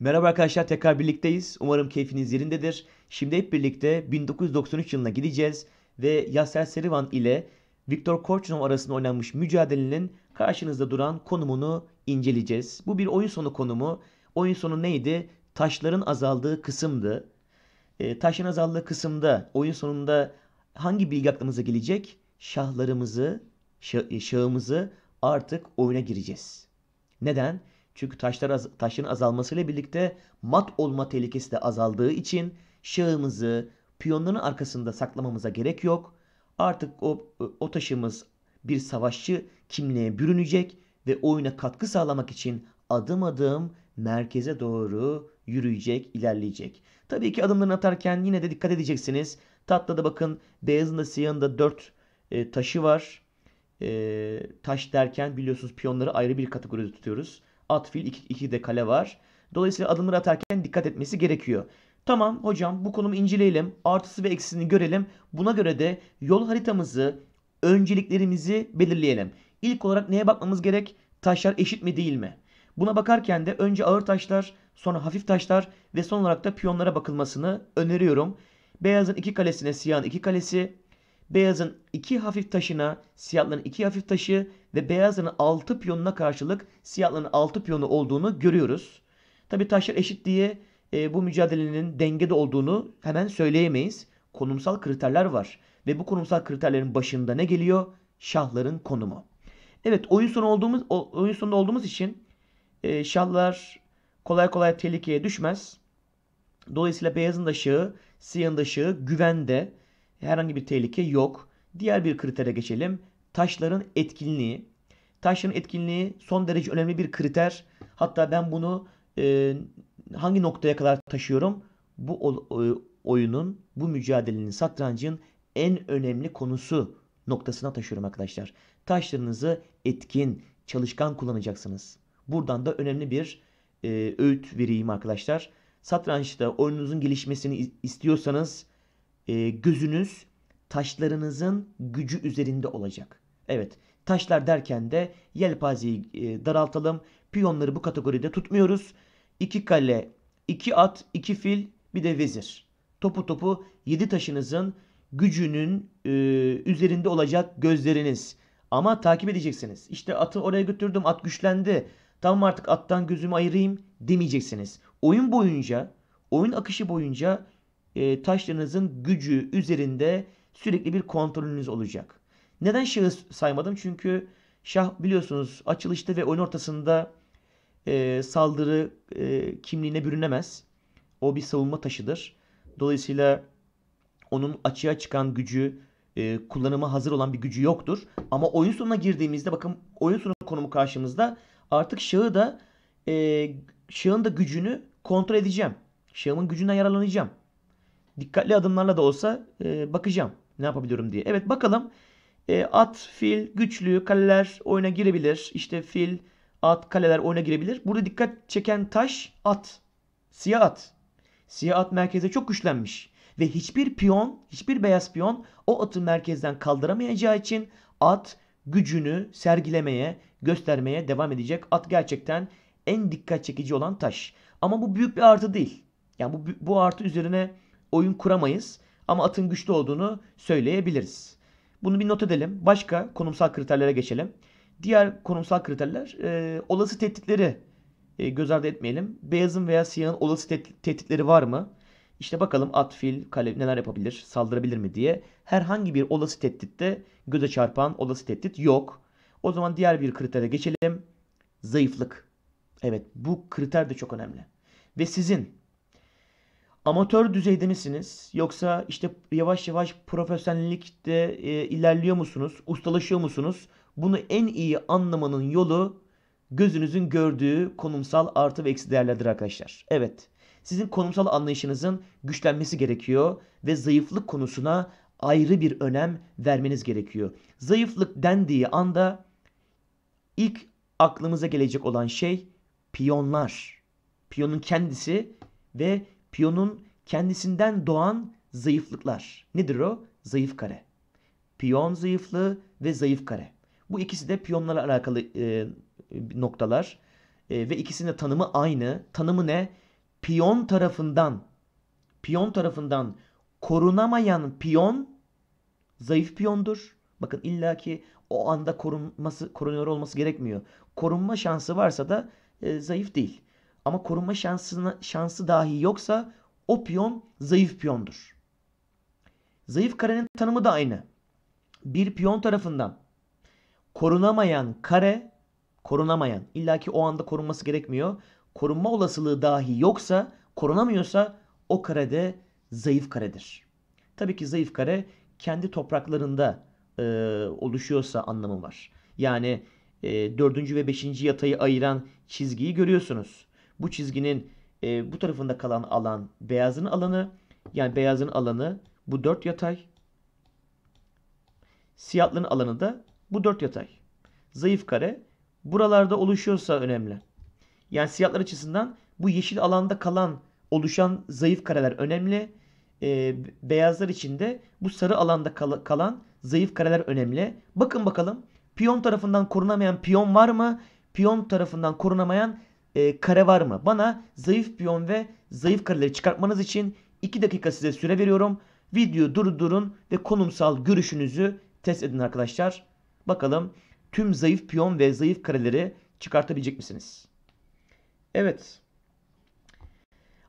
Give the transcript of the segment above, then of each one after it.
Merhaba arkadaşlar tekrar birlikteyiz. Umarım keyfiniz yerindedir. Şimdi hep birlikte 1993 yılına gideceğiz ve Yasser Serivan ile Viktor Korchnov arasında oynanmış mücadelenin karşınızda duran konumunu inceleyeceğiz. Bu bir oyun sonu konumu. Oyun sonu neydi? Taşların azaldığı kısımdı. E, ee, taşın azaldığı kısımda oyun sonunda hangi bilgi aklımıza gelecek? Şahlarımızı, şah, şahımızı artık oyuna gireceğiz. Neden? Çünkü taşlar az, taşın azalmasıyla birlikte mat olma tehlikesi de azaldığı için şahımızı piyonların arkasında saklamamıza gerek yok. Artık o, o taşımız bir savaşçı kimliğe bürünecek ve oyuna katkı sağlamak için adım adım merkeze doğru yürüyecek, ilerleyecek. Tabii ki adımlarını atarken yine de dikkat edeceksiniz. Tatlıda bakın beyazında siyahında siyahın 4 e, taşı var. E, taş derken biliyorsunuz piyonları ayrı bir kategoride tutuyoruz. At fil 2 de kale var. Dolayısıyla adımları atarken dikkat etmesi gerekiyor. Tamam hocam bu konumu inceleyelim. Artısı ve eksisini görelim. Buna göre de yol haritamızı, önceliklerimizi belirleyelim. İlk olarak neye bakmamız gerek? Taşlar eşit mi değil mi? Buna bakarken de önce ağır taşlar, sonra hafif taşlar ve son olarak da piyonlara bakılmasını öneriyorum. Beyazın iki kalesine siyahın iki kalesi, beyazın iki hafif taşına siyahların iki hafif taşı ve beyazın 6 piyonuna karşılık siyahların 6 piyonu olduğunu görüyoruz. Tabi taşlar eşit diye e, bu mücadelenin dengede olduğunu hemen söyleyemeyiz. Konumsal kriterler var ve bu konumsal kriterlerin başında ne geliyor? Şahların konumu. Evet oyun sonu olduğumuz oyun sonunda olduğumuz için e, şahlar kolay kolay tehlikeye düşmez. Dolayısıyla beyazın da şahı, siyahın da şahı güvende. Herhangi bir tehlike yok. Diğer bir kritere geçelim taşların etkinliği. Taşların etkinliği son derece önemli bir kriter. Hatta ben bunu e, hangi noktaya kadar taşıyorum? Bu e, oyunun, bu mücadelenin, satrancın en önemli konusu noktasına taşıyorum arkadaşlar. Taşlarınızı etkin, çalışkan kullanacaksınız. Buradan da önemli bir e, öğüt vereyim arkadaşlar. Satrançta oyununuzun gelişmesini istiyorsanız e, gözünüz taşlarınızın gücü üzerinde olacak. Evet taşlar derken de yelpazeyi e, daraltalım. Piyonları bu kategoride tutmuyoruz. İki kale, iki at, iki fil bir de vezir. Topu topu Yedi taşınızın gücünün e, üzerinde olacak gözleriniz. Ama takip edeceksiniz. İşte atı oraya götürdüm at güçlendi. Tamam artık attan gözümü ayırayım demeyeceksiniz. Oyun boyunca, oyun akışı boyunca e, taşlarınızın gücü üzerinde sürekli bir kontrolünüz olacak. Neden şahı saymadım? Çünkü şah biliyorsunuz açılışta ve oyun ortasında e, saldırı e, kimliğine bürünemez. O bir savunma taşıdır. Dolayısıyla onun açığa çıkan gücü, e, kullanıma hazır olan bir gücü yoktur. Ama oyun sonuna girdiğimizde bakın oyun sonu konumu karşımızda artık şahı da e, şahın da gücünü kontrol edeceğim. Şahımın gücünden yararlanacağım. Dikkatli adımlarla da olsa e, bakacağım ne yapabiliyorum diye. Evet bakalım e, at, fil, güçlü, kaleler oyuna girebilir. İşte fil, at, kaleler oyuna girebilir. Burada dikkat çeken taş at. Siyah at. Siyah at merkeze çok güçlenmiş. Ve hiçbir piyon, hiçbir beyaz piyon o atı merkezden kaldıramayacağı için at gücünü sergilemeye, göstermeye devam edecek. At gerçekten en dikkat çekici olan taş. Ama bu büyük bir artı değil. Yani bu, bu artı üzerine oyun kuramayız. Ama atın güçlü olduğunu söyleyebiliriz. Bunu bir not edelim. Başka konumsal kriterlere geçelim. Diğer konumsal kriterler e, olası tehditleri e, göz ardı etmeyelim. Beyazın veya siyahın olası te- tehditleri var mı? İşte bakalım at, fil, kale neler yapabilir, saldırabilir mi diye. Herhangi bir olası tehditte göze çarpan olası tehdit yok. O zaman diğer bir kritere geçelim. Zayıflık. Evet bu kriter de çok önemli. Ve sizin amatör düzeyde misiniz? Yoksa işte yavaş yavaş profesyonellikte e, ilerliyor musunuz? Ustalaşıyor musunuz? Bunu en iyi anlamanın yolu gözünüzün gördüğü konumsal artı ve eksi değerlerdir arkadaşlar. Evet. Sizin konumsal anlayışınızın güçlenmesi gerekiyor ve zayıflık konusuna ayrı bir önem vermeniz gerekiyor. Zayıflık dendiği anda ilk aklımıza gelecek olan şey piyonlar. Piyonun kendisi ve Piyonun kendisinden doğan zayıflıklar. Nedir o? Zayıf kare. Piyon zayıflığı ve zayıf kare. Bu ikisi de piyonlarla alakalı e, noktalar. E, ve ikisinin de tanımı aynı. Tanımı ne? Piyon tarafından piyon tarafından korunamayan piyon zayıf piyondur. Bakın illaki o anda korunması korunuyor olması gerekmiyor. Korunma şansı varsa da e, zayıf değil. Ama korunma şansını, şansı dahi yoksa o piyon zayıf piyondur. Zayıf karenin tanımı da aynı. Bir piyon tarafından korunamayan kare, korunamayan illaki o anda korunması gerekmiyor. Korunma olasılığı dahi yoksa, korunamıyorsa o kare de zayıf karedir. Tabii ki zayıf kare kendi topraklarında e, oluşuyorsa anlamı var. Yani e, 4. ve 5. yatayı ayıran çizgiyi görüyorsunuz bu çizginin e, bu tarafında kalan alan beyazın alanı. Yani beyazın alanı bu 4 yatay. Siyahlının alanı da bu 4 yatay. Zayıf kare buralarda oluşuyorsa önemli. Yani siyahlar açısından bu yeşil alanda kalan oluşan zayıf kareler önemli. E, beyazlar için de bu sarı alanda kal kalan zayıf kareler önemli. Bakın bakalım piyon tarafından korunamayan piyon var mı? Piyon tarafından korunamayan e, kare var mı? Bana zayıf piyon ve zayıf kareleri çıkartmanız için 2 dakika size süre veriyorum. Videoyu durdurun ve konumsal görüşünüzü test edin arkadaşlar. Bakalım tüm zayıf piyon ve zayıf kareleri çıkartabilecek misiniz? Evet.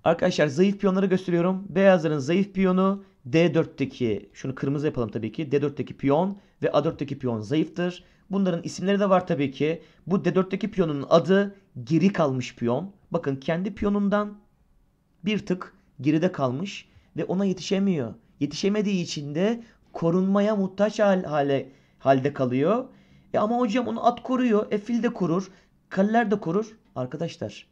Arkadaşlar zayıf piyonları gösteriyorum. Beyazların zayıf piyonu D4'teki şunu kırmızı yapalım tabii ki. D4'teki piyon ve A4'teki piyon zayıftır. Bunların isimleri de var tabii ki. Bu D4'teki piyonun adı geri kalmış piyon. Bakın kendi piyonundan bir tık geride kalmış ve ona yetişemiyor. Yetişemediği için de korunmaya muhtaç hal, hale halde kalıyor. E ama hocam onu at koruyor. E fil de korur. Kaleler de korur. Arkadaşlar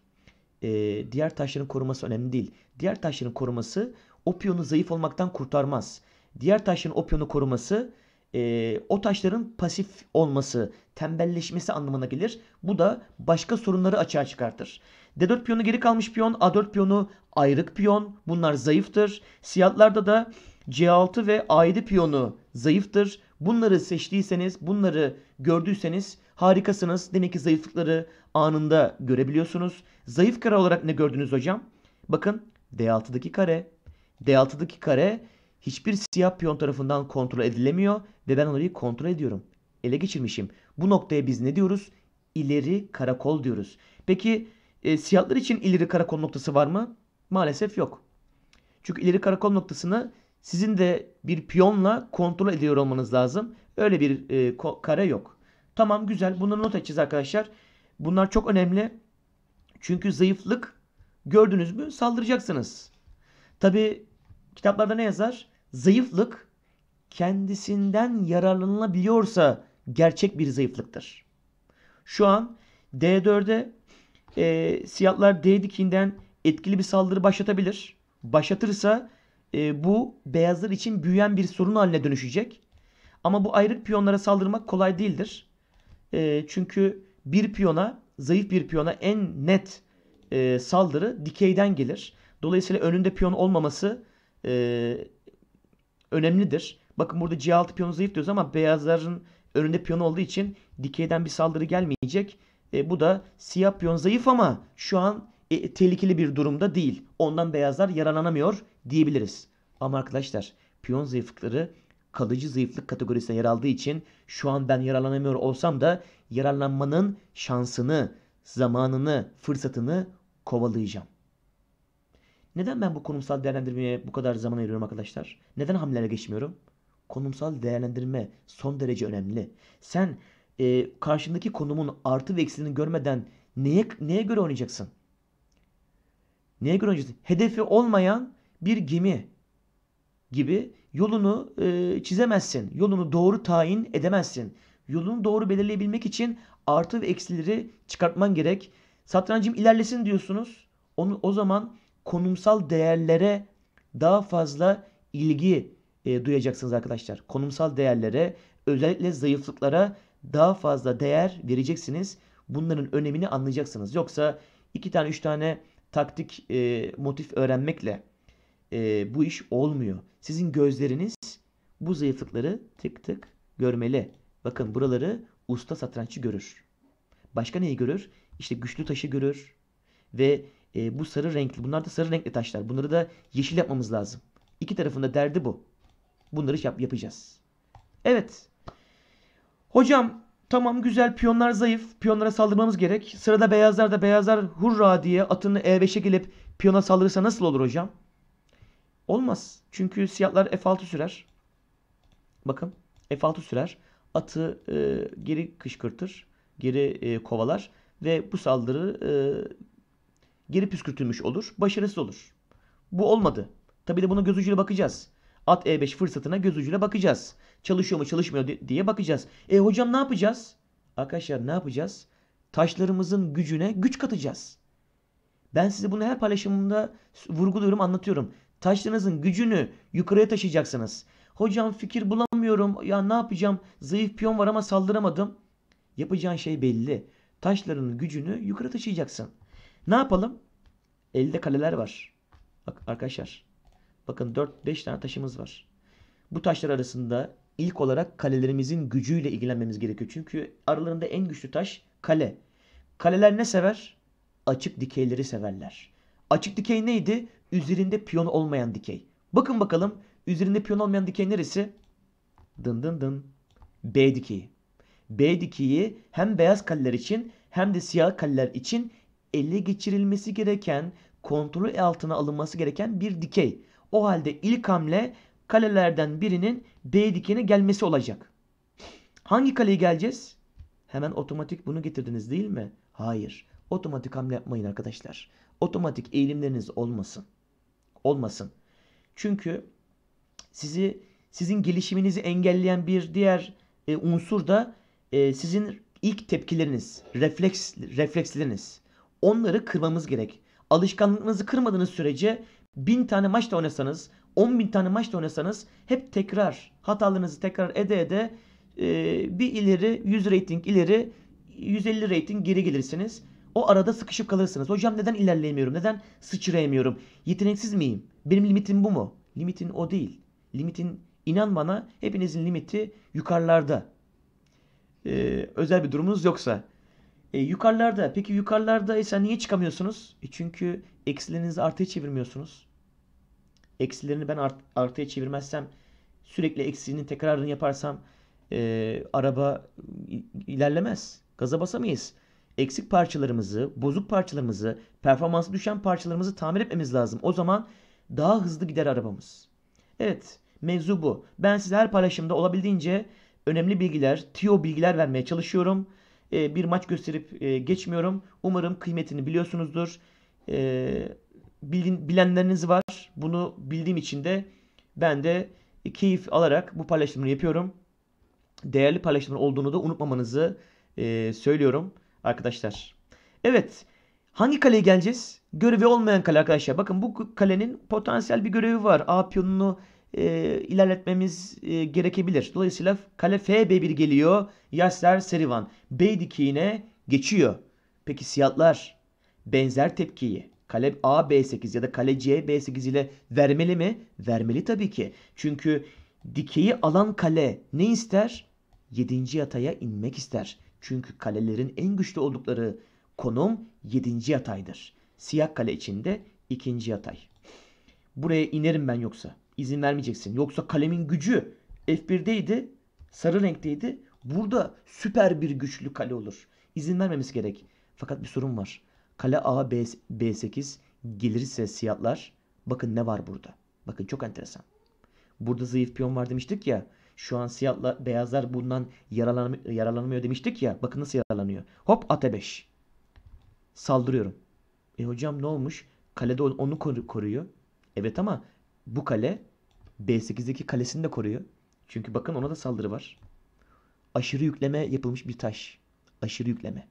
e, diğer taşların koruması önemli değil. Diğer taşların koruması o piyonu zayıf olmaktan kurtarmaz. Diğer taşın o piyonu koruması e, o taşların pasif olması, tembelleşmesi anlamına gelir. Bu da başka sorunları açığa çıkartır. D4 piyonu geri kalmış piyon, A4 piyonu ayrık piyon. Bunlar zayıftır. Siyahlarda da C6 ve A7 piyonu zayıftır. Bunları seçtiyseniz, bunları gördüyseniz harikasınız. Demek ki zayıflıkları anında görebiliyorsunuz. Zayıf kare olarak ne gördünüz hocam? Bakın D6'daki kare. D6'daki kare hiçbir siyah piyon tarafından kontrol edilemiyor ve ben orayı kontrol ediyorum. Ele geçirmişim. Bu noktaya biz ne diyoruz? İleri karakol diyoruz. Peki e, siyahlar için ileri karakol noktası var mı? Maalesef yok. Çünkü ileri karakol noktasını sizin de bir piyonla kontrol ediyor olmanız lazım. Öyle bir e, kare yok. Tamam güzel. Bunları not edeceğiz arkadaşlar. Bunlar çok önemli. Çünkü zayıflık gördünüz mü saldıracaksınız. Tabi Kitaplarda ne yazar? Zayıflık kendisinden yararlanılabiliyorsa gerçek bir zayıflıktır. Şu an D4'e e, siyahlar D dikinden etkili bir saldırı başlatabilir. Başlatırsa e, bu beyazlar için büyüyen bir sorun haline dönüşecek. Ama bu ayrık piyonlara saldırmak kolay değildir. E, çünkü bir piyona, zayıf bir piyona en net e, saldırı dikeyden gelir. Dolayısıyla önünde piyon olmaması e, önemlidir. Bakın burada C6 piyonu zayıf diyoruz ama beyazların önünde piyon olduğu için dikeyden bir saldırı gelmeyecek. E, bu da siyah piyon zayıf ama şu an e, tehlikeli bir durumda değil. Ondan beyazlar yararlanamıyor diyebiliriz. Ama arkadaşlar piyon zayıflıkları kalıcı zayıflık kategorisine yer aldığı için şu an ben yararlanamıyor olsam da yararlanmanın şansını, zamanını, fırsatını kovalayacağım. Neden ben bu konumsal değerlendirmeye bu kadar zaman ayırıyorum arkadaşlar? Neden hamlelere geçmiyorum? Konumsal değerlendirme son derece önemli. Sen e, karşındaki konumun artı ve eksilerini görmeden neye, neye göre oynayacaksın? Neye göre oynayacaksın? Hedefi olmayan bir gemi gibi yolunu e, çizemezsin. Yolunu doğru tayin edemezsin. Yolunu doğru belirleyebilmek için artı ve eksileri çıkartman gerek. Satrancım ilerlesin diyorsunuz. Onu, o zaman konumsal değerlere daha fazla ilgi e, duyacaksınız arkadaşlar. Konumsal değerlere, özellikle zayıflıklara daha fazla değer vereceksiniz. Bunların önemini anlayacaksınız. Yoksa iki tane üç tane taktik e, motif öğrenmekle e, bu iş olmuyor. Sizin gözleriniz bu zayıflıkları tık tık görmeli. Bakın buraları usta satranççı görür. Başka neyi görür? İşte güçlü taşı görür ve e, bu sarı renkli. Bunlar da sarı renkli taşlar. Bunları da yeşil yapmamız lazım. İki tarafında derdi bu. Bunları yap yapacağız. Evet. Hocam tamam güzel piyonlar zayıf. Piyonlara saldırmamız gerek. Sırada beyazlar da beyazlar hurra diye atını E5'e gelip piyona saldırırsa nasıl olur hocam? Olmaz. Çünkü siyahlar F6 sürer. Bakın F6 sürer. Atı e, geri kışkırtır. Geri e, kovalar. Ve bu saldırı e, geri püskürtülmüş olur. Başarısız olur. Bu olmadı. Tabi de buna göz ucuyla bakacağız. At E5 fırsatına göz ucuyla bakacağız. Çalışıyor mu çalışmıyor diye bakacağız. E hocam ne yapacağız? Arkadaşlar ne yapacağız? Taşlarımızın gücüne güç katacağız. Ben size bunu her paylaşımımda vurguluyorum anlatıyorum. Taşlarınızın gücünü yukarıya taşıyacaksınız. Hocam fikir bulamıyorum. Ya ne yapacağım? Zayıf piyon var ama saldıramadım. Yapacağın şey belli. Taşların gücünü yukarı taşıyacaksın. Ne yapalım? Elde kaleler var. Bak arkadaşlar. Bakın 4-5 tane taşımız var. Bu taşlar arasında ilk olarak kalelerimizin gücüyle ilgilenmemiz gerekiyor. Çünkü aralarında en güçlü taş kale. Kaleler ne sever? Açık dikeyleri severler. Açık dikey neydi? Üzerinde piyon olmayan dikey. Bakın bakalım üzerinde piyon olmayan dikey neresi? Dın dın dın. B dikiyi. B dikeyi hem beyaz kaleler için hem de siyah kaleler için ele geçirilmesi gereken, kontrol altına alınması gereken bir dikey. O halde ilk hamle kalelerden birinin B dikene gelmesi olacak. Hangi kaleye geleceğiz? Hemen otomatik bunu getirdiniz değil mi? Hayır. Otomatik hamle yapmayın arkadaşlar. Otomatik eğilimleriniz olmasın. Olmasın. Çünkü sizi sizin gelişiminizi engelleyen bir diğer e, unsur da e, sizin ilk tepkileriniz, refleks refleksleriniz. Onları kırmamız gerek. Alışkanlığınızı kırmadığınız sürece bin tane maçta oynasanız, on bin tane maçta oynasanız hep tekrar hatalarınızı tekrar ede ede e, bir ileri 100 rating ileri 150 rating geri gelirsiniz. O arada sıkışıp kalırsınız. Hocam neden ilerleyemiyorum? Neden sıçrayamıyorum? Yeteneksiz miyim? Benim limitim bu mu? Limitin o değil. Limitin inan bana hepinizin limiti yukarılarda. Ee, özel bir durumunuz yoksa. E, yukarılarda. Peki yukarılarda ise e, niye çıkamıyorsunuz? E çünkü eksilerinizi artıya çevirmiyorsunuz. Eksilerini ben art, artıya çevirmezsem sürekli eksinin tekrarını yaparsam e, araba ilerlemez. Gaza basamayız. Eksik parçalarımızı, bozuk parçalarımızı, performansı düşen parçalarımızı tamir etmemiz lazım. O zaman daha hızlı gider arabamız. Evet, mevzu bu. Ben size her paylaşımda olabildiğince önemli bilgiler, tiyo bilgiler vermeye çalışıyorum. Ee, bir maç gösterip e, geçmiyorum. Umarım kıymetini biliyorsunuzdur. E, bilenleriniz var. Bunu bildiğim için de ben de e, keyif alarak bu paylaşımını yapıyorum. Değerli paylaşımlar olduğunu da unutmamanızı e, söylüyorum arkadaşlar. Evet. Hangi kaleye geleceğiz? Görevi olmayan kale arkadaşlar. Bakın bu kalenin potansiyel bir görevi var. A piyonunu e, ilerletmemiz e, gerekebilir. Dolayısıyla kale FB1 geliyor. Yasser Serivan B dikiğine geçiyor. Peki siyahlar benzer tepkiyi kale A B8 ya da kale C B8 ile vermeli mi? Vermeli tabii ki. Çünkü dikeyi alan kale ne ister? 7. yataya inmek ister. Çünkü kalelerin en güçlü oldukları konum 7. yataydır. Siyah kale içinde 2. yatay. Buraya inerim ben yoksa izin vermeyeceksin. Yoksa kalemin gücü F1'deydi, sarı renkteydi. Burada süper bir güçlü kale olur. İzin vermemiz gerek. Fakat bir sorun var. Kale A, B, B8 gelirse siyahlar. Bakın ne var burada. Bakın çok enteresan. Burada zayıf piyon var demiştik ya. Şu an siyahla beyazlar bundan yaralan, yaralanmıyor demiştik ya. Bakın nasıl yaralanıyor. Hop at 5 Saldırıyorum. E hocam ne olmuş? Kalede onu koruyor. Evet ama bu kale B8'deki kalesini de koruyor. Çünkü bakın ona da saldırı var. Aşırı yükleme yapılmış bir taş. Aşırı yükleme.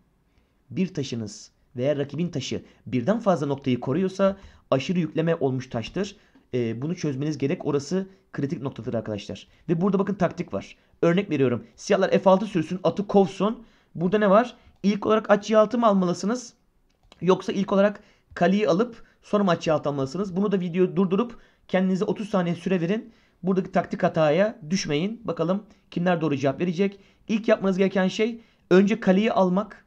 Bir taşınız veya rakibin taşı birden fazla noktayı koruyorsa aşırı yükleme olmuş taştır. E, bunu çözmeniz gerek. Orası kritik noktadır arkadaşlar. Ve burada bakın taktik var. Örnek veriyorum. Siyahlar F6 sürsün. Atı kovsun. Burada ne var? İlk olarak at C6 mı almalısınız? Yoksa ilk olarak kaleyi alıp sonra maç almalısınız. Bunu da video durdurup Kendinize 30 saniye süre verin. Buradaki taktik hataya düşmeyin. Bakalım kimler doğru cevap verecek. İlk yapmanız gereken şey önce kaleyi almak.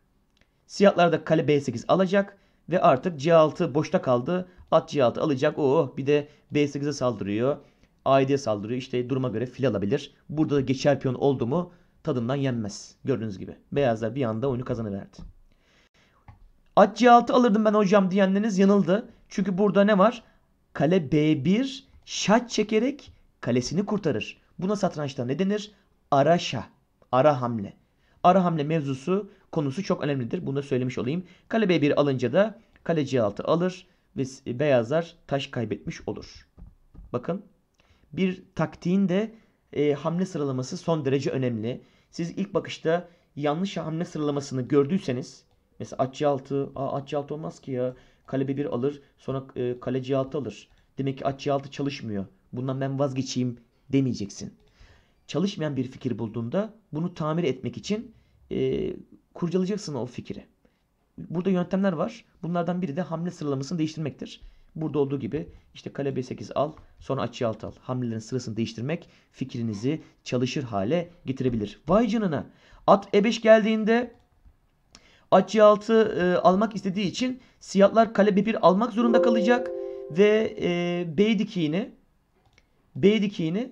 Siyahlar da kale B8 alacak. Ve artık C6 boşta kaldı. At C6 alacak. Oo oh, bir de B8'e saldırıyor. a saldırıyor. İşte duruma göre fil alabilir. Burada da geçer piyon oldu mu tadından yenmez. Gördüğünüz gibi. Beyazlar bir anda oyunu kazanıverdi. At C6 alırdım ben hocam diyenleriniz yanıldı. Çünkü burada ne var? kale B1 şah çekerek kalesini kurtarır. Buna satrançta ne denir? Ara şah, ara hamle. Ara hamle mevzusu konusu çok önemlidir. Bunu da söylemiş olayım. Kale B1 alınca da kale C6 alır ve e, beyazlar taş kaybetmiş olur. Bakın bir taktiğin de e, hamle sıralaması son derece önemli. Siz ilk bakışta yanlış hamle sıralamasını gördüyseniz mesela at C6, aa at C6 olmaz ki ya Kalebe 1 alır. Sonra e, kale C6 alır. Demek ki at C6 çalışmıyor. Bundan ben vazgeçeyim demeyeceksin. Çalışmayan bir fikir bulduğunda bunu tamir etmek için e, kurcalayacaksın o fikri. Burada yöntemler var. Bunlardan biri de hamle sıralamasını değiştirmektir. Burada olduğu gibi işte kale B8 al, sonra at C6 al. Hamlelerin sırasını değiştirmek fikrinizi çalışır hale getirebilir. Vay canına. At E5 geldiğinde At 6 e, almak istediği için siyahlar kale B1 almak zorunda kalacak. Ve e, B dikiğini B dikiğini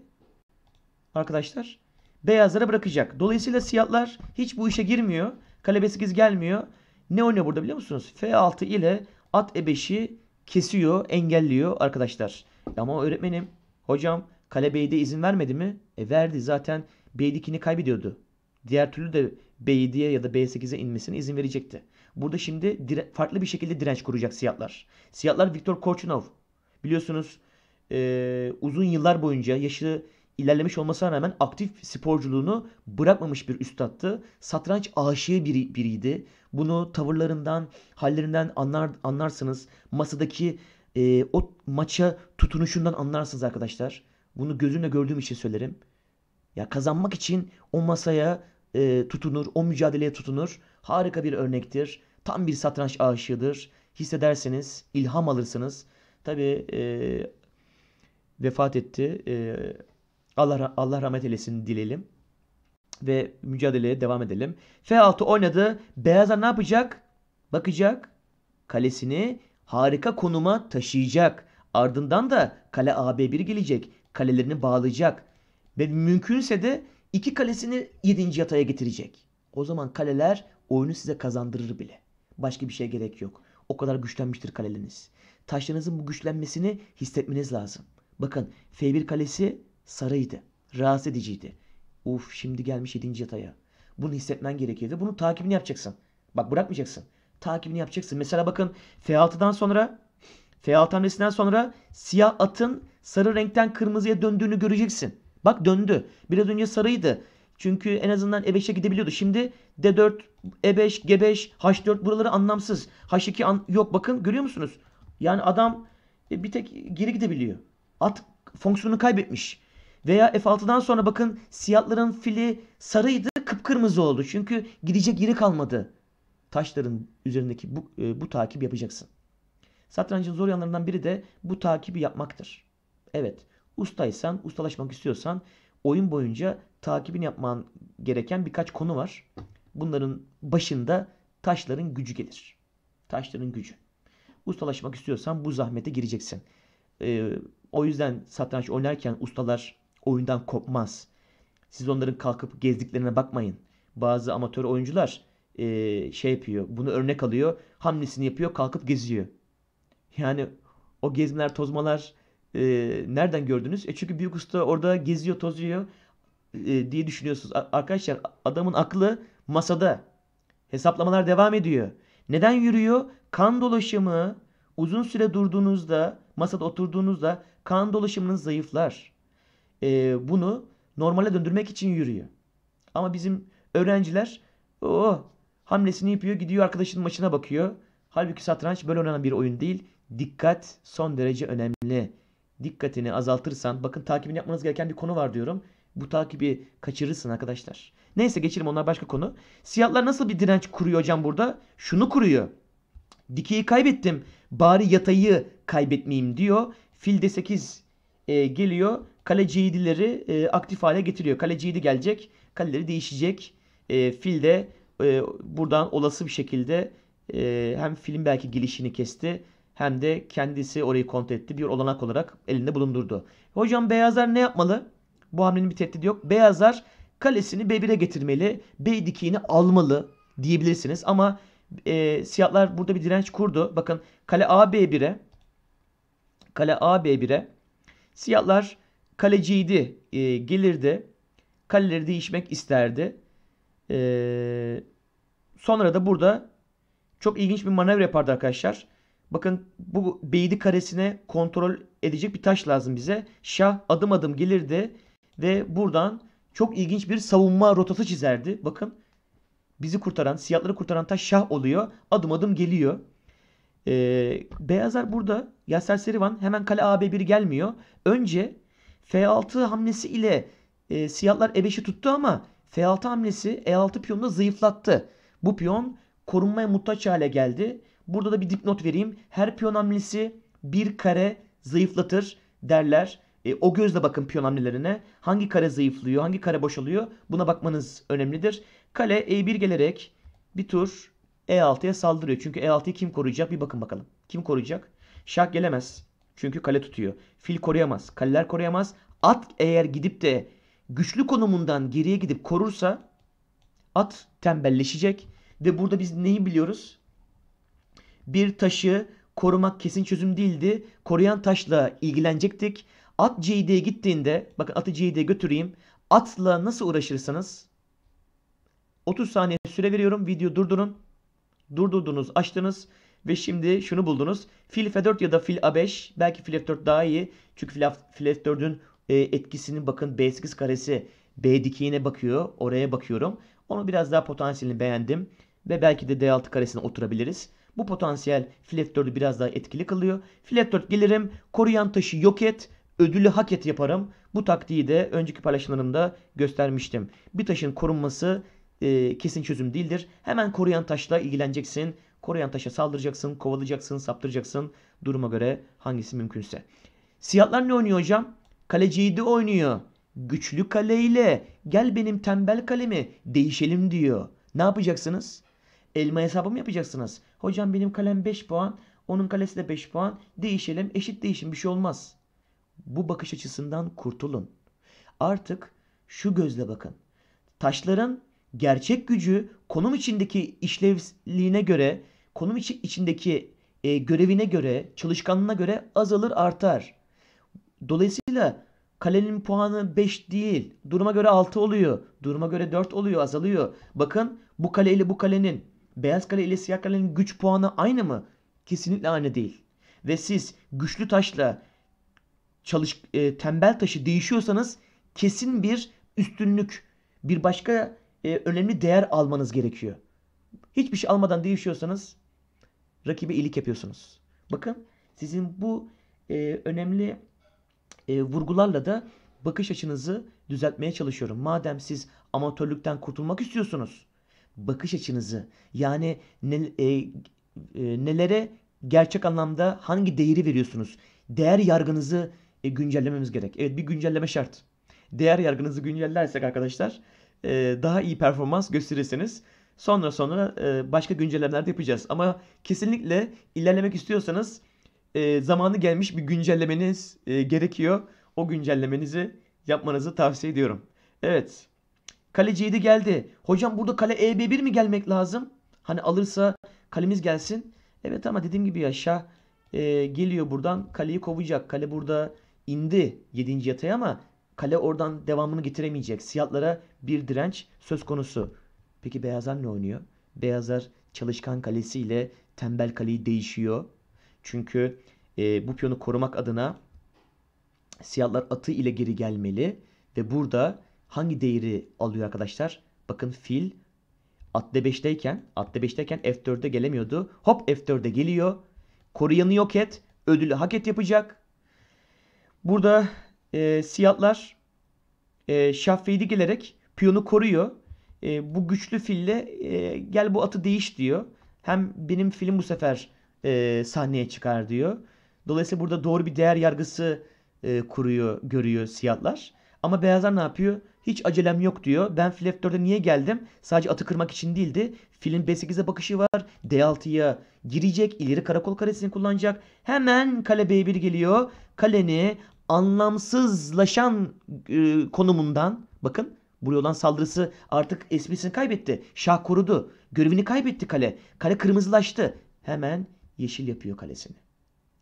arkadaşlar beyazlara bırakacak. Dolayısıyla siyahlar hiç bu işe girmiyor. Kale B8 gelmiyor. Ne oynuyor burada biliyor musunuz? F6 ile at E5'i kesiyor, engelliyor arkadaşlar. Ama öğretmenim, hocam kale B'de izin vermedi mi? E verdi zaten B2'ni kaybediyordu. Diğer türlü de B7'ye ya da B8'e inmesine izin verecekti. Burada şimdi dire, farklı bir şekilde direnç kuracak siyatlar. Siyatlar Viktor Korcunov. Biliyorsunuz e, uzun yıllar boyunca yaşı ilerlemiş olmasına rağmen aktif sporculuğunu bırakmamış bir üstattı. Satranç aşığı biri, biriydi. Bunu tavırlarından, hallerinden anlar, anlarsınız. Masadaki e, o maça tutunuşundan anlarsınız arkadaşlar. Bunu gözümle gördüğüm için söylerim. Ya kazanmak için o masaya e, tutunur, o mücadeleye tutunur. Harika bir örnektir. Tam bir satranç aşığıdır. Hissederseniz, ilham alırsınız. Tabi e, vefat etti. E, Allah, Allah rahmet eylesin dileyelim. Ve mücadeleye devam edelim. F6 oynadı. Beyazlar ne yapacak? Bakacak. Kalesini harika konuma taşıyacak. Ardından da kale AB1 gelecek. Kalelerini bağlayacak. Ve mümkünse de İki kalesini yedinci yataya getirecek. O zaman kaleler oyunu size kazandırır bile. Başka bir şey gerek yok. O kadar güçlenmiştir kaleleriniz. Taşlarınızın bu güçlenmesini hissetmeniz lazım. Bakın F1 kalesi sarıydı. Rahatsız ediciydi. Uf şimdi gelmiş 7. yataya. Bunu hissetmen gerekiyordu. Bunun takibini yapacaksın. Bak bırakmayacaksın. Takibini yapacaksın. Mesela bakın F6'dan sonra F6 hamlesinden sonra siyah atın sarı renkten kırmızıya döndüğünü göreceksin. Bak döndü. Biraz önce sarıydı. Çünkü en azından E5'e gidebiliyordu. Şimdi D4, E5, G5, H4 buraları anlamsız. H2 an yok bakın görüyor musunuz? Yani adam e, bir tek geri gidebiliyor. At fonksiyonunu kaybetmiş. Veya F6'dan sonra bakın siyahların fili sarıydı kıpkırmızı oldu. Çünkü gidecek yeri kalmadı. Taşların üzerindeki bu, e, bu takip yapacaksın. Satrancın zor yanlarından biri de bu takibi yapmaktır. Evet. Ustaysan, ustalaşmak istiyorsan oyun boyunca takibini yapman gereken birkaç konu var. Bunların başında taşların gücü gelir. Taşların gücü. Ustalaşmak istiyorsan bu zahmete gireceksin. Ee, o yüzden satranç oynarken ustalar oyundan kopmaz. Siz onların kalkıp gezdiklerine bakmayın. Bazı amatör oyuncular e, şey yapıyor. Bunu örnek alıyor. Hamlesini yapıyor. Kalkıp geziyor. Yani o gezmeler, tozmalar e, nereden gördünüz? E çünkü büyük usta orada geziyor, tozuyor e, diye düşünüyorsunuz. A- arkadaşlar adamın aklı masada. Hesaplamalar devam ediyor. Neden yürüyor? Kan dolaşımı uzun süre durduğunuzda, masada oturduğunuzda kan dolaşımınız zayıflar. E, bunu normale döndürmek için yürüyor. Ama bizim öğrenciler oh, hamlesini yapıyor, gidiyor arkadaşının maçına bakıyor. Halbuki satranç böyle oynanan bir oyun değil. Dikkat son derece önemli dikkatini azaltırsan bakın takibini yapmanız gereken bir konu var diyorum. Bu takibi kaçırırsın arkadaşlar. Neyse geçelim onlar başka konu. Siyahlar nasıl bir direnç kuruyor hocam burada? Şunu kuruyor. Dikeyi kaybettim. Bari yatayı kaybetmeyeyim diyor. Fil de 8 e, geliyor. Kale C7'leri e, aktif hale getiriyor. Kale C7 gelecek. Kaleleri değişecek. E, fil de e, buradan olası bir şekilde e, hem filin belki gelişini kesti hem de kendisi orayı kontrol etti. Bir olanak olarak elinde bulundurdu. Hocam beyazlar ne yapmalı? Bu hamlenin bir tehdidi yok. Beyazlar kalesini B1'e getirmeli. B dikeyini almalı diyebilirsiniz. Ama e, siyahlar burada bir direnç kurdu. Bakın kale AB1'e kale AB1'e siyahlar kaleciydi e, gelirdi. Kaleleri değişmek isterdi. E, sonra da burada çok ilginç bir manevra yapardı arkadaşlar. Bakın bu beydi karesine kontrol edecek bir taş lazım bize. Şah adım adım gelirdi ve buradan çok ilginç bir savunma rotası çizerdi. Bakın bizi kurtaran, siyahları kurtaran taş şah oluyor. Adım adım geliyor. Ee, beyazlar burada. Yasser Serivan hemen kale AB1 gelmiyor. Önce F6 hamlesi ile e, siyahlar E5'i tuttu ama F6 hamlesi E6 piyonunu zayıflattı. Bu piyon korunmaya muhtaç hale geldi. Burada da bir dipnot vereyim. Her piyon hamlesi bir kare zayıflatır derler. E, o gözle bakın piyon hamlelerine. Hangi kare zayıflıyor, hangi kare boşalıyor buna bakmanız önemlidir. Kale E1 gelerek bir tur E6'ya saldırıyor. Çünkü E6'yı kim koruyacak bir bakın bakalım. Kim koruyacak? Şah gelemez. Çünkü kale tutuyor. Fil koruyamaz. Kaleler koruyamaz. At eğer gidip de güçlü konumundan geriye gidip korursa at tembelleşecek. Ve burada biz neyi biliyoruz? bir taşı korumak kesin çözüm değildi. Koruyan taşla ilgilenecektik. At CD'ye gittiğinde bakın atı CD'ye götüreyim. Atla nasıl uğraşırsanız 30 saniye süre veriyorum. Video durdurun. Durdurdunuz, açtınız ve şimdi şunu buldunuz. Fil F4 ya da Fil A5 belki Fil F4 daha iyi. Çünkü Fil F4'ün e, etkisini, bakın B8 karesi B dikeyine bakıyor. Oraya bakıyorum. Onu biraz daha potansiyelini beğendim. Ve belki de D6 karesine oturabiliriz. Bu potansiyel flat 4'ü biraz daha etkili kılıyor. Flat 4 gelirim. Koruyan taşı yok et. Ödülü hak et yaparım. Bu taktiği de önceki paylaşımlarımda göstermiştim. Bir taşın korunması e, kesin çözüm değildir. Hemen koruyan taşla ilgileneceksin. Koruyan taşa saldıracaksın, kovalayacaksın, saptıracaksın. Duruma göre hangisi mümkünse. Siyahlar ne oynuyor hocam? Kaleciyi de oynuyor. Güçlü kaleyle gel benim tembel kalemi değişelim diyor. Ne yapacaksınız? Elma hesabı mı yapacaksınız? Hocam benim kalem 5 puan, onun kalesi de 5 puan. Değişelim, eşit değişim bir şey olmaz. Bu bakış açısından kurtulun. Artık şu gözle bakın. Taşların gerçek gücü konum içindeki işlevliğine göre, konum içindeki e, görevine göre, çalışkanlığına göre azalır artar. Dolayısıyla kalenin puanı 5 değil. Duruma göre 6 oluyor. Duruma göre 4 oluyor, azalıyor. Bakın bu kale ile bu kalenin beyaz kale ile siyah kalenin güç puanı aynı mı? Kesinlikle aynı değil. Ve siz güçlü taşla çalış e, tembel taşı değişiyorsanız kesin bir üstünlük, bir başka e, önemli değer almanız gerekiyor. Hiçbir şey almadan değişiyorsanız rakibe iyilik yapıyorsunuz. Bakın sizin bu e, önemli e, vurgularla da bakış açınızı düzeltmeye çalışıyorum. Madem siz amatörlükten kurtulmak istiyorsunuz, bakış açınızı yani ne, e, e, nelere gerçek anlamda hangi değeri veriyorsunuz? Değer yargınızı e, güncellememiz gerek. Evet bir güncelleme şart. Değer yargınızı güncellersek arkadaşlar e, daha iyi performans gösterirsiniz. Sonra sonra e, başka güncellemeler de yapacağız. Ama kesinlikle ilerlemek istiyorsanız e, zamanı gelmiş bir güncellemeniz e, gerekiyor. O güncellemenizi yapmanızı tavsiye ediyorum. Evet. Kale C7 geldi. Hocam burada kale EB1 mi gelmek lazım? Hani alırsa kalemiz gelsin. Evet ama dediğim gibi aşağı e, geliyor buradan kaleyi kovacak. Kale burada indi 7. yataya ama kale oradan devamını getiremeyecek. Siyahlara bir direnç söz konusu. Peki beyazlar ne oynuyor? Beyazlar çalışkan kalesiyle tembel kaleyi değişiyor. Çünkü e, bu piyonu korumak adına siyahlar atı ile geri gelmeli ve burada hangi değeri alıyor arkadaşlar? Bakın fil atle 5'teyken atle 5'teyken F4'e gelemiyordu. Hop F4'e geliyor. Koruyanı yok et. Ödülü hak et yapacak. Burada e, siyahlar e, şah gelerek piyonu koruyor. E, bu güçlü fille e, gel bu atı değiş diyor. Hem benim filim bu sefer e, sahneye çıkar diyor. Dolayısıyla burada doğru bir değer yargısı e, kuruyor, görüyor siyahlar. Ama beyazlar ne yapıyor? Hiç acelem yok diyor. Ben Fil 4e niye geldim? Sadece atı kırmak için değildi. Filin B8'e bakışı var. D6'ya girecek. İleri karakol karesini kullanacak. Hemen kale B1 geliyor. Kaleni anlamsızlaşan e, konumundan bakın buraya olan saldırısı artık esprisini kaybetti. Şah korudu. Görevini kaybetti kale. Kale kırmızılaştı. Hemen yeşil yapıyor kalesini.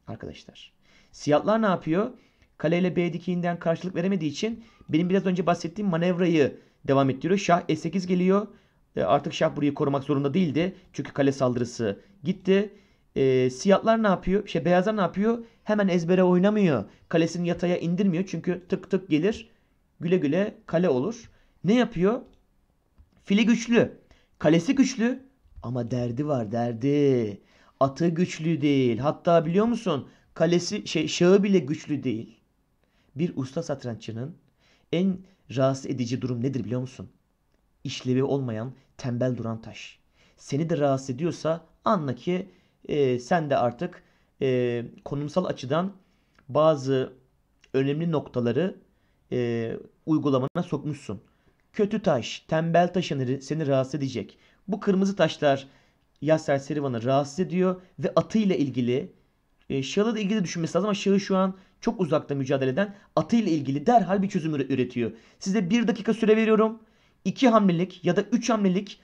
Arkadaşlar. Siyahlar ne yapıyor? kaleyle B dikiğinden karşılık veremediği için benim biraz önce bahsettiğim manevrayı devam ettiriyor. Şah E8 geliyor. E, artık şah burayı korumak zorunda değildi. Çünkü kale saldırısı gitti. E, siyahlar ne yapıyor? Şey beyazlar ne yapıyor? Hemen ezbere oynamıyor. Kalesini yataya indirmiyor. Çünkü tık tık gelir. Güle güle kale olur. Ne yapıyor? Fili güçlü. Kalesi güçlü. Ama derdi var derdi. Atı güçlü değil. Hatta biliyor musun? Kalesi şey şahı bile güçlü değil bir usta satranççının en rahatsız edici durum nedir biliyor musun? İşlevi olmayan tembel duran taş. Seni de rahatsız ediyorsa anla ki e, sen de artık e, konumsal açıdan bazı önemli noktaları e, uygulamana sokmuşsun. Kötü taş, tembel taşın seni rahatsız edecek. Bu kırmızı taşlar Yasser Serivan'ı rahatsız ediyor ve atıyla ilgili e, ee, Shell'la da ilgili düşünmesi lazım ama Shell şu an çok uzakta mücadeleden atıyla ilgili derhal bir çözüm üretiyor. Size bir dakika süre veriyorum. 2 hamlelik ya da üç hamlelik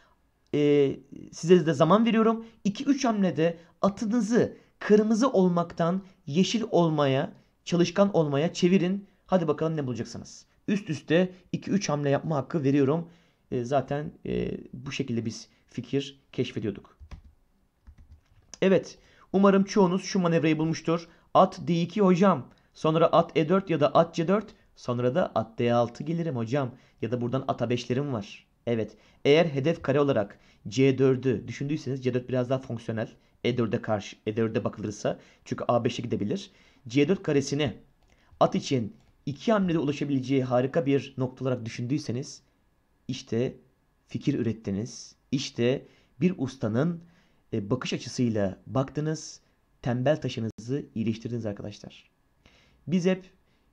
e, size de zaman veriyorum. 2-3 hamlede atınızı kırmızı olmaktan yeşil olmaya, çalışkan olmaya çevirin. Hadi bakalım ne bulacaksınız. Üst üste 2-3 hamle yapma hakkı veriyorum. E, zaten e, bu şekilde biz fikir keşfediyorduk. Evet. Umarım çoğunuz şu manevrayı bulmuştur. At D2 hocam. Sonra at E4 ya da at C4. Sonra da at D6 gelirim hocam. Ya da buradan ata 5'lerim var. Evet. Eğer hedef kare olarak C4'ü düşündüyseniz C4 biraz daha fonksiyonel. E4'e karşı E4'e bakılırsa çünkü A5'e gidebilir. C4 karesini at için iki hamlede ulaşabileceği harika bir nokta olarak düşündüyseniz işte fikir ürettiniz. İşte bir ustanın e, bakış açısıyla baktınız, tembel taşınızı iyileştirdiniz arkadaşlar. Biz hep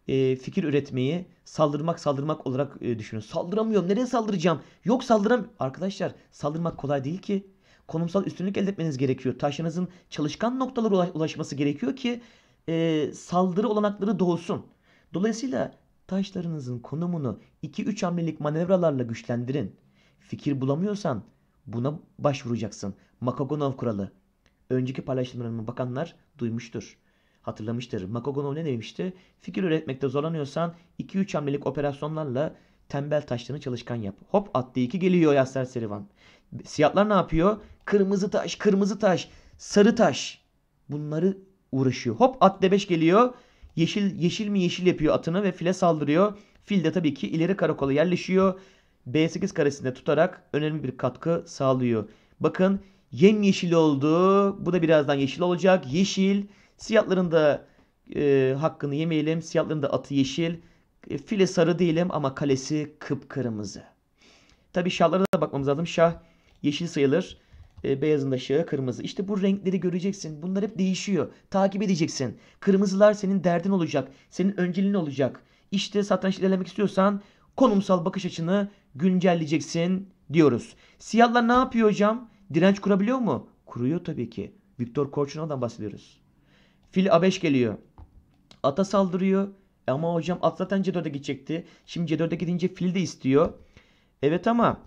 e, fikir üretmeyi saldırmak saldırmak olarak e, düşünün. Saldıramıyorum. Nereye saldıracağım? Yok saldıram. Arkadaşlar saldırmak kolay değil ki. Konumsal üstünlük elde etmeniz gerekiyor. Taşınızın çalışkan noktalara ulaşması gerekiyor ki e, saldırı olanakları doğsun. Dolayısıyla taşlarınızın konumunu 2-3 hamlelik manevralarla güçlendirin. Fikir bulamıyorsan Buna başvuracaksın. Makagonov kuralı. Önceki paylaşımlarımı bakanlar duymuştur. Hatırlamıştır. Makagonov ne demişti? Fikir üretmekte zorlanıyorsan 2-3 hamlelik operasyonlarla tembel taşlarını çalışkan yap. Hop attı iki geliyor Yasser Serivan. Siyahlar ne yapıyor? Kırmızı taş, kırmızı taş, sarı taş. Bunları uğraşıyor. Hop at debeş geliyor. Yeşil, yeşil mi yeşil yapıyor atını ve file saldırıyor. Fil de tabii ki ileri karakola yerleşiyor. B8 karesinde tutarak önemli bir katkı sağlıyor. Bakın yemyeşil oldu. Bu da birazdan yeşil olacak. Yeşil. Siyahların da e, hakkını yemeyelim. Siyahların da atı yeşil. E, file sarı değilim ama kalesi kıpkırmızı. Tabi şahlara da bakmamız lazım. Şah yeşil sayılır. E, beyazın da şahı kırmızı. İşte bu renkleri göreceksin. Bunlar hep değişiyor. Takip edeceksin. Kırmızılar senin derdin olacak. Senin önceliğin olacak. İşte satranç ilerlemek istiyorsan konumsal bakış açını güncelleyeceksin diyoruz. Siyahlar ne yapıyor hocam? Direnç kurabiliyor mu? Kuruyor tabii ki. Viktor Korçunov'dan bahsediyoruz. Fil Abeş geliyor. Ata saldırıyor. E ama hocam at zaten C4'e gidecekti. Şimdi C4'e gidince fil de istiyor. Evet ama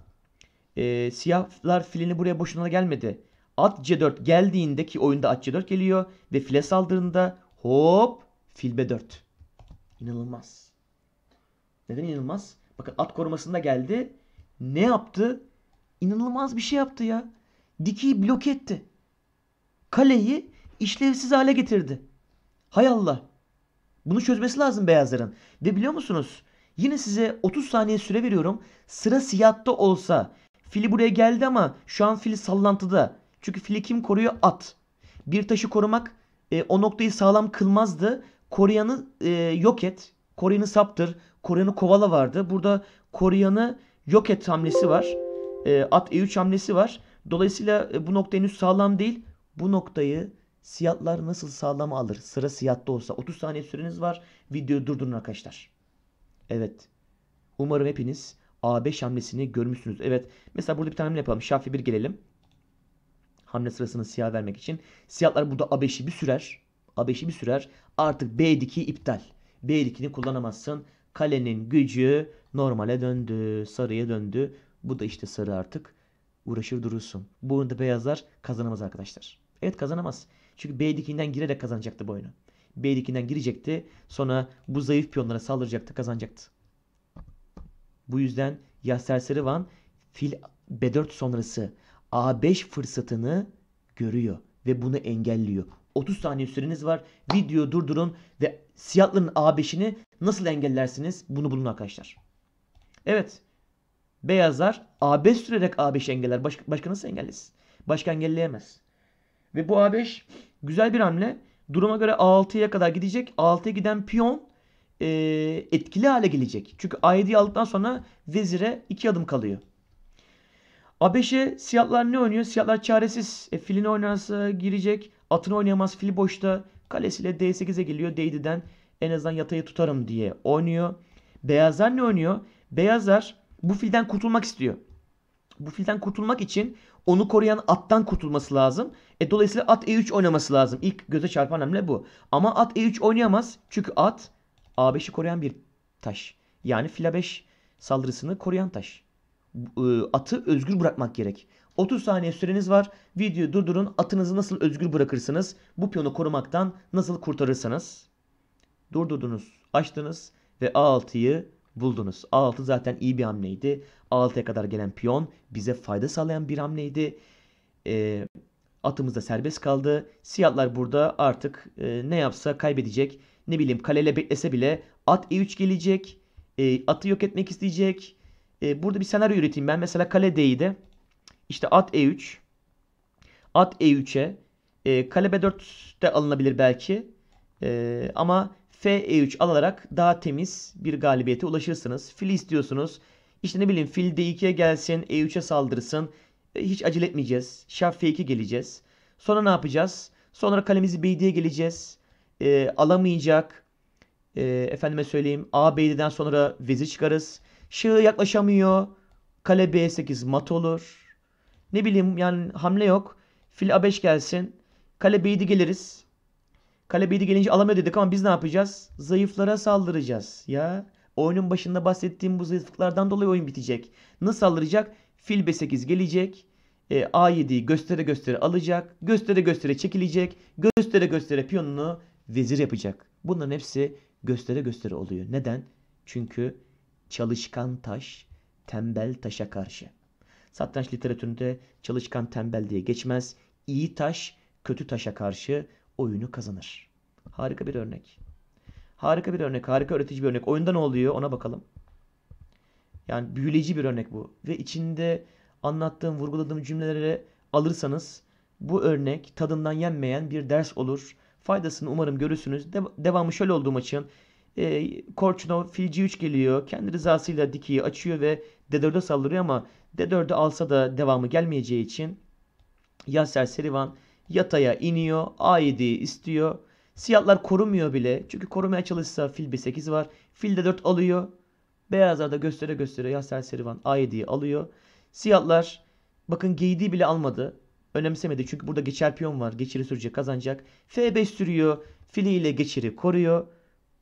e, siyahlar filini buraya boşuna gelmedi. At C4 geldiğinde ki oyunda at C4 geliyor ve file saldırında hop fil B4. İnanılmaz. Neden inanılmaz? Bakın at korumasında geldi. Ne yaptı? İnanılmaz bir şey yaptı ya. Dikiyi blok etti. Kaleyi işlevsiz hale getirdi. Hay Allah. Bunu çözmesi lazım beyazların. Ve biliyor musunuz? Yine size 30 saniye süre veriyorum. Sıra siyatta olsa. Fili buraya geldi ama şu an fil sallantıda. Çünkü fili kim koruyor? At. Bir taşı korumak e, o noktayı sağlam kılmazdı. Koruyanı e, yok et. Korean'ı saptır, Korean'ı kovala vardı. Burada Korean'ı yok et hamlesi var. Ee, e, at E3 hamlesi var. Dolayısıyla e, bu nokta henüz sağlam değil. Bu noktayı siyatlar nasıl sağlam alır? Sıra siyatta olsa. 30 saniye süreniz var. Videoyu durdurun arkadaşlar. Evet. Umarım hepiniz A5 hamlesini görmüşsünüz. Evet. Mesela burada bir tane hamle yapalım. Şafi 1 gelelim. Hamle sırasını siyah vermek için. Siyatlar burada A5'i bir sürer. A5'i bir sürer. Artık B2 iptal. B2'ni kullanamazsın. Kalenin gücü normale döndü. Sarıya döndü. Bu da işte sarı artık. Uğraşır durursun. Bu oyunda beyazlar kazanamaz arkadaşlar. Evet kazanamaz. Çünkü B2'den girerek kazanacaktı bu oyunu. b 2nden girecekti. Sonra bu zayıf piyonlara saldıracaktı. Kazanacaktı. Bu yüzden ya Yasser Serıvan fil B4 sonrası A5 fırsatını görüyor ve bunu engelliyor. 30 saniye süreniz var. Videoyu durdurun ve Seattle'ın A5'ini nasıl engellersiniz? Bunu bulun arkadaşlar. Evet. Beyazlar A5 sürerek A5 engeller. Baş, başka nasıl engellesin? Başka engelleyemez. Ve bu A5 güzel bir hamle. Duruma göre A6'ya kadar gidecek. A6'ya giden piyon e, etkili hale gelecek. Çünkü A7'yi aldıktan sonra vezire 2 adım kalıyor. A5'e siyahlar ne oynuyor? Siyahlar çaresiz. E, filini oynarsa girecek. Atını oynayamaz. Fili boşta. Kalesiyle D8'e geliyor. D7'den en azından yatayı tutarım diye oynuyor. Beyazlar ne oynuyor? Beyazlar bu filden kurtulmak istiyor. Bu filden kurtulmak için onu koruyan attan kurtulması lazım. E, dolayısıyla at E3 oynaması lazım. İlk göze çarpan hamle bu. Ama at E3 oynayamaz. Çünkü at A5'i koruyan bir taş. Yani fila 5 saldırısını koruyan taş. Iı, atı özgür bırakmak gerek. 30 saniye süreniz var. Videoyu durdurun. Atınızı nasıl özgür bırakırsınız? Bu piyonu korumaktan nasıl kurtarırsınız? Durdurdunuz. Açtınız ve A6'yı buldunuz. A6 zaten iyi bir hamleydi. A6'ya kadar gelen piyon bize fayda sağlayan bir hamleydi. E, ee, atımız da serbest kaldı. Siyahlar burada artık e, ne yapsa kaybedecek. Ne bileyim kaleyle beklese bile at E3 gelecek. E, atı yok etmek isteyecek. E, burada bir senaryo üreteyim ben. Mesela kale D'yi de işte at E3. At E3'e e, kale B4 de alınabilir belki. E, ama F E3 alarak daha temiz bir galibiyete ulaşırsınız. Fil istiyorsunuz. İşte ne bileyim fil D2'ye gelsin, E3'e saldırsın. E, hiç acele etmeyeceğiz. Şah F2 geleceğiz. Sonra ne yapacağız? Sonra kalemizi B7'ye geleceğiz. E, alamayacak. E, efendime söyleyeyim A b'den sonra vezir çıkarız. Şığı yaklaşamıyor. Kale B8 mat olur. Ne bileyim yani hamle yok. Fil A5 gelsin. Kale B7 geliriz. Kale B7 gelince alamıyor dedik ama biz ne yapacağız? Zayıflara saldıracağız ya. Oyunun başında bahsettiğim bu zayıflıklardan dolayı oyun bitecek. Nasıl saldıracak? Fil B8 gelecek. E, A7'yi göstere göstere alacak. Göstere göstere çekilecek. Göstere göstere piyonunu vezir yapacak. Bunların hepsi göstere göstere oluyor. Neden? Çünkü çalışkan taş tembel taşa karşı. Satranç literatüründe çalışkan tembel diye geçmez. İyi taş kötü taşa karşı oyunu kazanır. Harika bir örnek. Harika bir örnek, harika öğretici bir örnek. Oyunda ne oluyor ona bakalım. Yani büyüleyici bir örnek bu. Ve içinde anlattığım, vurguladığım cümlelere alırsanız bu örnek tadından yenmeyen bir ders olur. Faydasını umarım görürsünüz. De- devamı şöyle oldu maçın. E, Korçunov Fiji 3 geliyor. Kendi rızasıyla dikiyi açıyor ve D4'e saldırıyor ama D4'ü alsa da devamı gelmeyeceği için Yaser Serivan yataya iniyor. A7'yi istiyor. Siyahlar korumuyor bile. Çünkü korumaya çalışsa fil B8 var. Fil D4 alıyor. Beyazlar da göstere göstere Yaser Serivan A7'yi alıyor. Siyahlar bakın G7'yi bile almadı. Önemsemedi çünkü burada geçer piyon var. Geçiri sürecek kazanacak. F5 sürüyor. Fili ile geçiri koruyor.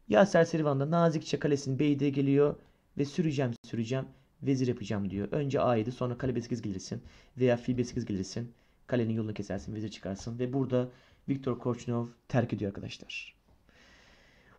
ya Serivan da nazikçe kalesinin b geliyor. Ve süreceğim süreceğim vezir yapacağım diyor. Önce A7 sonra kale B8 gelirsin veya fil B8 gelirsin. Kalenin yolunu kesersin vezir çıkarsın ve burada Viktor Korchnov terk ediyor arkadaşlar.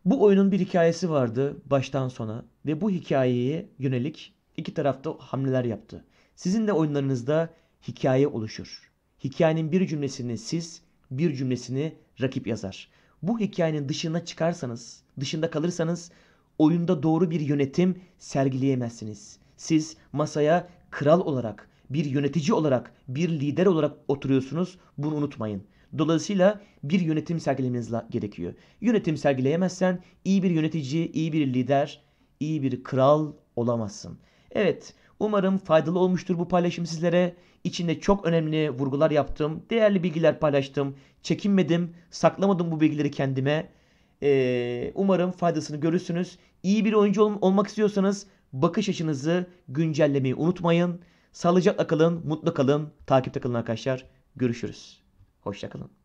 Bu oyunun bir hikayesi vardı baştan sona ve bu hikayeye yönelik iki tarafta hamleler yaptı. Sizin de oyunlarınızda hikaye oluşur. Hikayenin bir cümlesini siz, bir cümlesini rakip yazar. Bu hikayenin dışına çıkarsanız, dışında kalırsanız oyunda doğru bir yönetim sergileyemezsiniz. Siz masaya kral olarak, bir yönetici olarak, bir lider olarak oturuyorsunuz. Bunu unutmayın. Dolayısıyla bir yönetim sergilemeniz gerekiyor. Yönetim sergileyemezsen iyi bir yönetici, iyi bir lider, iyi bir kral olamazsın. Evet, umarım faydalı olmuştur bu paylaşım sizlere. İçinde çok önemli vurgular yaptım, değerli bilgiler paylaştım. Çekinmedim, saklamadım bu bilgileri kendime. Ee, umarım faydasını görürsünüz. İyi bir oyuncu ol olmak istiyorsanız bakış açınızı güncellemeyi unutmayın. Sağlıcakla kalın, mutlu kalın, takipte kalın arkadaşlar. Görüşürüz. Hoşçakalın.